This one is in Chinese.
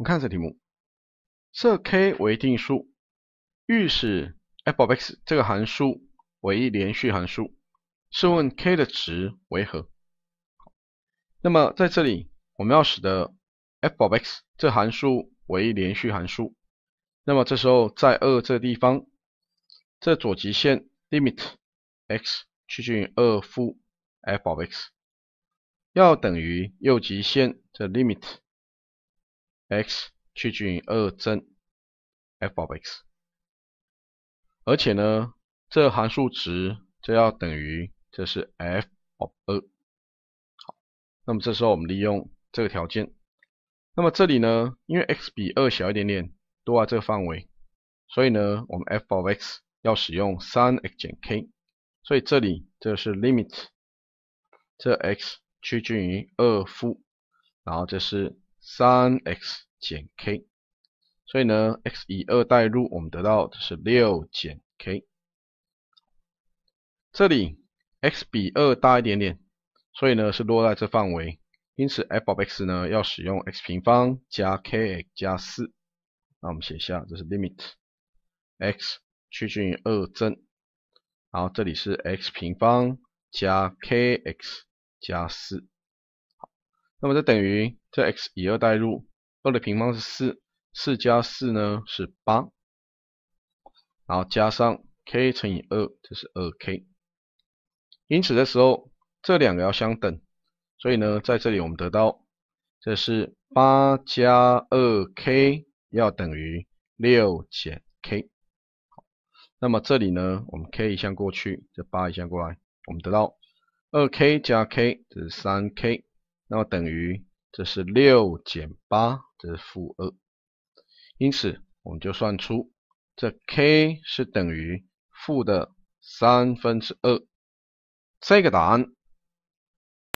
我们看这题目，设 k 为定数，欲使 f of x 这个函数为连续函数，试问 k 的值为何？那么在这里我们要使得 f of x 这函数为连续函数，那么这时候在二这地方，这左极限 limit x 趋近于二负 f of x 要等于右极限这 limit。x 趋近于二正 f of x，而且呢，这函数值就要等于这是 f of 二。好，那么这时候我们利用这个条件，那么这里呢，因为 x 比二小一点点，多在这个范围，所以呢，我们 f of x 要使用三 x 减 k，所以这里这是 limit，这 x 趋近于二负，然后这是。三 x 减 k，所以呢 x 以二代入，我们得到的是六减 k。这里 x 比二大一点点，所以呢是落在这范围，因此 f of x 呢要使用 x 平方加 kx 加四。那我们写一下，这是 limit x 趋近于二增，然后这里是 x 平方加 kx 加四，好，那么这等于。这 x 以二代入，二的平方是四，四加四呢是八，然后加上 k 乘以二，这是二 k。因此的时候，这两个要相等，所以呢，在这里我们得到，这是八加二 k 要等于六减 k。那么这里呢，我们 k 一项过去，这八一项过来，我们得到二 k 加 k，这是三 k，那么等于。这是六减八，这是负二，因此我们就算出这 k 是等于负的三分之二，这个答案。